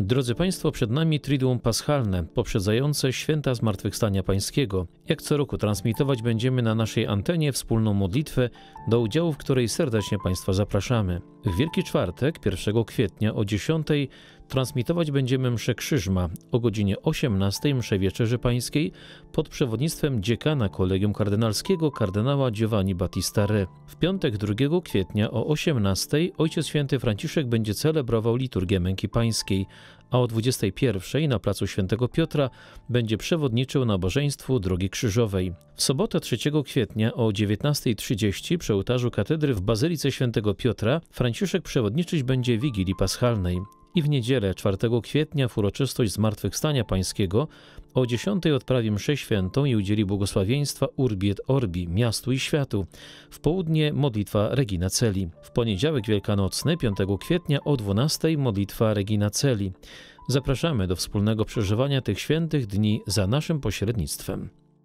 Drodzy Państwo, przed nami Triduum Paschalne, poprzedzające święta Zmartwychwstania Pańskiego. Jak co roku transmitować będziemy na naszej antenie wspólną modlitwę, do udziału w której serdecznie Państwa zapraszamy. W Wielki Czwartek, 1 kwietnia o 10 Transmitować będziemy mszę Krzyżma o godzinie 18 mszę Wieczerzy Pańskiej pod przewodnictwem dziekana Kolegium Kardynalskiego kardynała Giovanni Battista Re. W piątek 2 kwietnia o 18 Ojciec Święty Franciszek będzie celebrował liturgię Męki Pańskiej, a o 21 na placu Świętego Piotra będzie przewodniczył nabożeństwu Drogi Krzyżowej. W sobotę 3 kwietnia o 19.30 przy ołtarzu katedry w Bazylice Świętego Piotra Franciszek przewodniczyć będzie Wigilii Paschalnej i w niedzielę 4 kwietnia w uroczystość Zmartwychwstania Pańskiego o 10 odprawi mszę świętą i udzieli błogosławieństwa Urbi et Orbi, miastu i światu. W południe modlitwa Regina Celi. W poniedziałek wielkanocny 5 kwietnia o 12 modlitwa Regina Celi. Zapraszamy do wspólnego przeżywania tych świętych dni za naszym pośrednictwem.